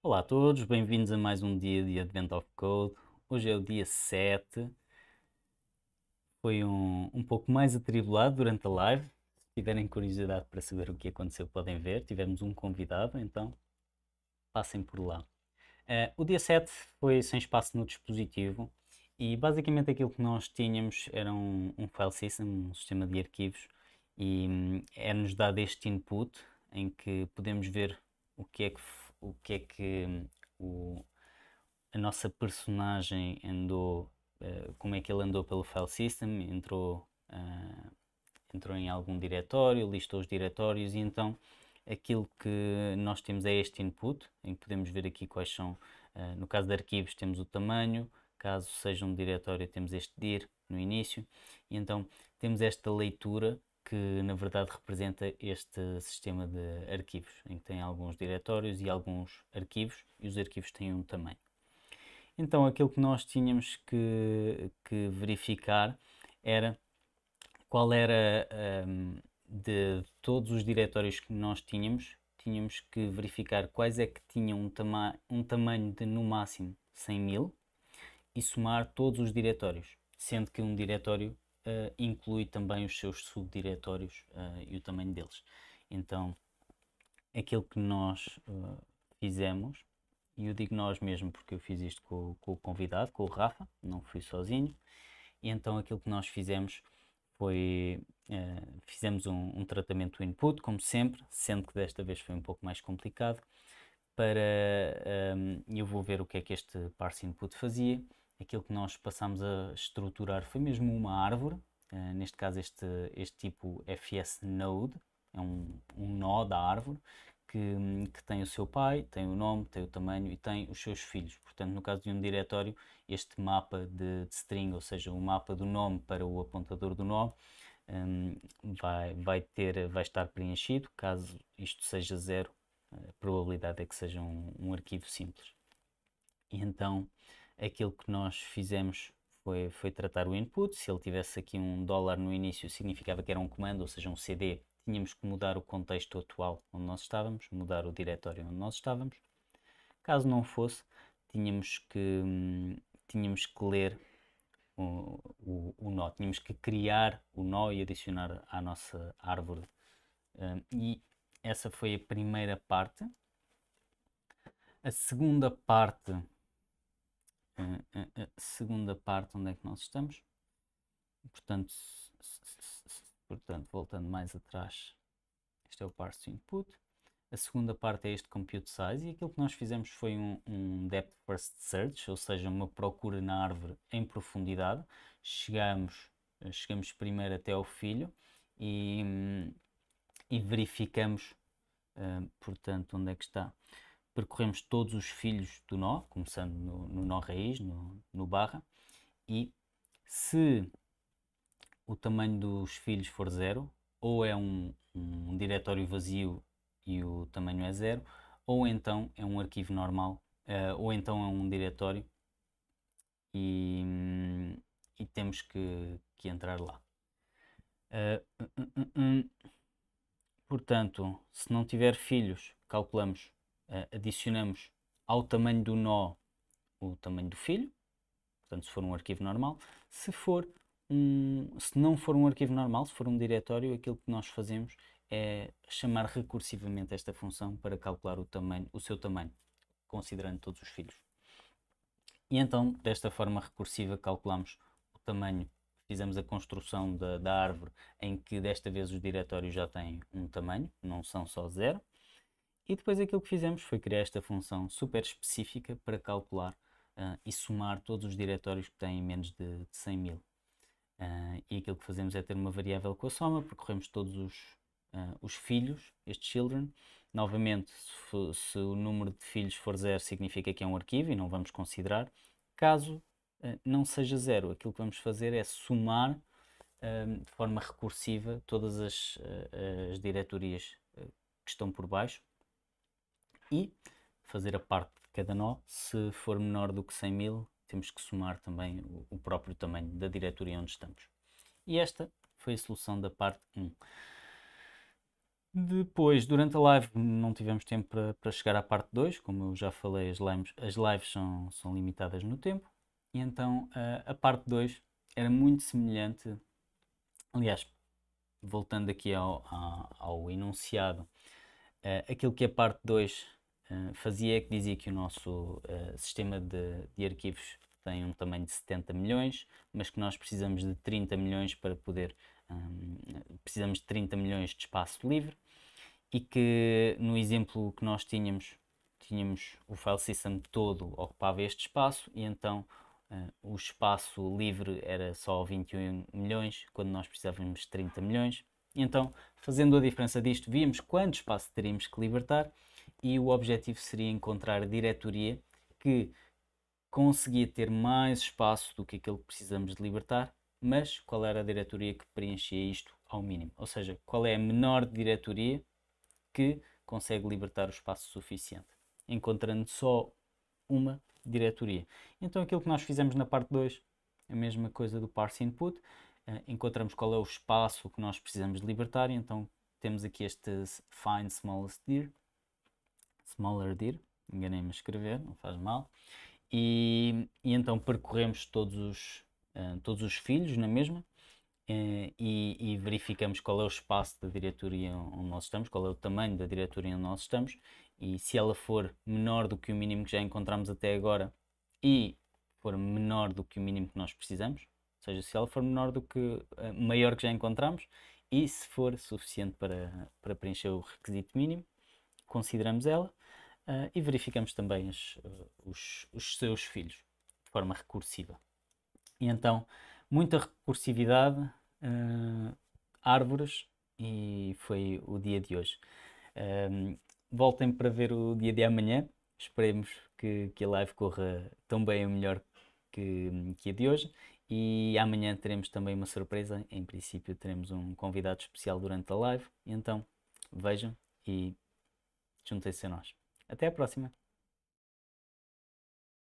Olá a todos, bem-vindos a mais um dia de Advent of Code. Hoje é o dia 7. Foi um, um pouco mais atribulado durante a live. Se tiverem curiosidade para saber o que aconteceu, podem ver. Tivemos um convidado, então passem por lá. Uh, o dia 7 foi sem espaço no dispositivo e basicamente aquilo que nós tínhamos era um, um file system, um sistema de arquivos, e um, é-nos dado este input em que podemos ver o que é que foi o que é que o, a nossa personagem andou, uh, como é que ele andou pelo file system, entrou, uh, entrou em algum diretório, listou os diretórios e então aquilo que nós temos é este input, em que podemos ver aqui quais são, uh, no caso de arquivos temos o tamanho, caso seja um diretório temos este dir no início, e então temos esta leitura que na verdade representa este sistema de arquivos, em que tem alguns diretórios e alguns arquivos, e os arquivos têm um tamanho. Então aquilo que nós tínhamos que, que verificar era qual era um, de todos os diretórios que nós tínhamos, tínhamos que verificar quais é que tinham um, tama um tamanho de no máximo 100 mil e somar todos os diretórios, sendo que um diretório uh, inclui também os seus subdiretórios uh, e o tamanho deles. Então, aquilo que nós uh, fizemos, e eu digo nós mesmo porque eu fiz isto com, com, o convidado, com o Rafa, não fui sozinho, e então aquilo que nós fizemos foi, fizemos um, um tratamento input, como sempre, sendo que desta vez foi um pouco mais complicado, para, um, eu vou ver o que é que este parse input fazia, aquilo que nós passamos a estruturar foi mesmo uma árvore, uh, neste caso este, este tipo FS Node, é um, um nó da árvore, que, que, tem o seu pai, tem o nome, tem o tamanho e tem os seus filhos. Portanto, no caso de um diretório, este mapa de, de string, ou seja, o mapa do nome para o apontador do nó, um, ehm, vai, vai, ter, vai estar preenchido. Caso isto seja zero, a probabilidade é que seja um, um arquivo simples. E então, aquilo que nós fizemos foi, foi tratar o input. Se ele tivesse aqui um dólar no início, significava que era um comando, ou seja, um CD. Tínhamos que mudar o contexto atual onde nós estávamos, mudar o diretório onde nós estávamos. Caso não fosse, tínhamos que, hum, tínhamos que ler o, o, o nó, tínhamos que criar o nó e adicionar à nossa árvore. Hum, e essa foi a primeira parte. A segunda parte a, a, segunda parte onde é que nós estamos. Portanto, portanto, voltando mais atrás, este é o parse input. A segunda parte é este compute size e aquilo que nós fizemos foi um, um depth first search, ou seja, uma procura na árvore em profundidade. Chegamos, chegamos primeiro até ao filho e, e verificamos, uh, portanto, onde é que está percorremos todos os filhos do nó, começando no, no nó raiz, no, no barra, e se o tamanho dos filhos for zero, ou é um, um diretório vazio e o tamanho é zero, ou então é um arquivo normal, uh, ou então é um diretório e, e temos que, que, entrar lá. Uh, uh, portanto, se não tiver filhos, calculamos eh, adicionamos ao tamanho do nó o tamanho do filho, portanto se for um arquivo normal, se for um, se não for um arquivo normal, se for um diretório, aquilo que nós fazemos é chamar recursivamente esta função para calcular o tamanho, o seu tamanho, considerando todos os filhos. E então, desta forma recursiva, calculamos o tamanho, fizemos a construção da, da árvore em que desta vez os diretórios já têm um tamanho, não são só zero, e depois aquilo que fizemos foi criar esta função super específica para calcular uh, e somar todos os diretórios que têm menos de, de 100 mil. Uh, e aquilo que fazemos é ter uma variável com a soma, percorremos todos os, uh, os filhos, estes children. Novamente, se, se, o número de filhos for zero, significa que é um arquivo e não vamos considerar. Caso não seja zero, aquilo que vamos fazer é somar de forma recursiva todas as, as diretorias que estão por baixo e fazer a parte de cada nó. Se for menor do que 100 mil, temos que somar também o próprio tamanho da diretoria onde estamos. E esta foi a solução da parte 1. Depois, durante a live, não tivemos tempo para, para chegar à parte 2, como eu já falei, as lives, as lives são, são limitadas no tempo, e então a, a parte 2 era muito semelhante, aliás, voltando aqui ao, ao, ao enunciado, uh, aquilo que a parte 2 fazia eh, fazia que dizia que o nosso eh, sistema de, de arquivos tem um tamanho de 70 milhões, mas que nós precisamos de 30 milhões para poder um, ehm, precisamos de 30 milhões de espaço livre e que no exemplo que nós tínhamos tínhamos o file system todo ocupava este espaço e então uh, o espaço livre era só 21 milhões quando nós precisávamos de 30 milhões. E então, fazendo a diferença disto, víamos quanto espaço teríamos que libertar e o objetivo seria encontrar diretoria que conseguia ter mais espaço do que aquilo que precisamos de libertar, mas qual era a diretoria que preenchia isto ao mínimo? Ou seja, qual é a menor diretoria que consegue libertar o espaço suficiente? Encontrando só uma diretoria. Então aquilo que nós fizemos na parte 2, a mesma coisa do parse input, eh, encontramos qual é o espaço que nós precisamos de libertar, e então temos aqui este find smallest dir Smaller Deer, enganei-me a escrever, não faz mal. E, e então percorremos todos os, eh, todos os filhos na mesma eh, e, e, verificamos qual é o espaço da diretoria onde nós estamos, qual é o tamanho da diretoria onde nós estamos e se ela for menor do que o mínimo que já encontramos até agora e for menor do que o mínimo que nós precisamos, ou seja, se ela for menor do que eh, maior que já encontramos e se for suficiente para, para preencher o requisito mínimo, consideramos ela uh, e verificamos também ah, os, os seus filhos de forma recursiva. E então, muita recursividade, uh, árvores, e foi o dia de hoje. voltem para ver o dia de amanhã. Esperemos que, que a live corra tão bem ou melhor que, que a de hoje. E amanhã teremos também uma surpresa. Em princípio, teremos um convidado especial durante a live. Então, vejam e juntem-se a nós. Até a próxima.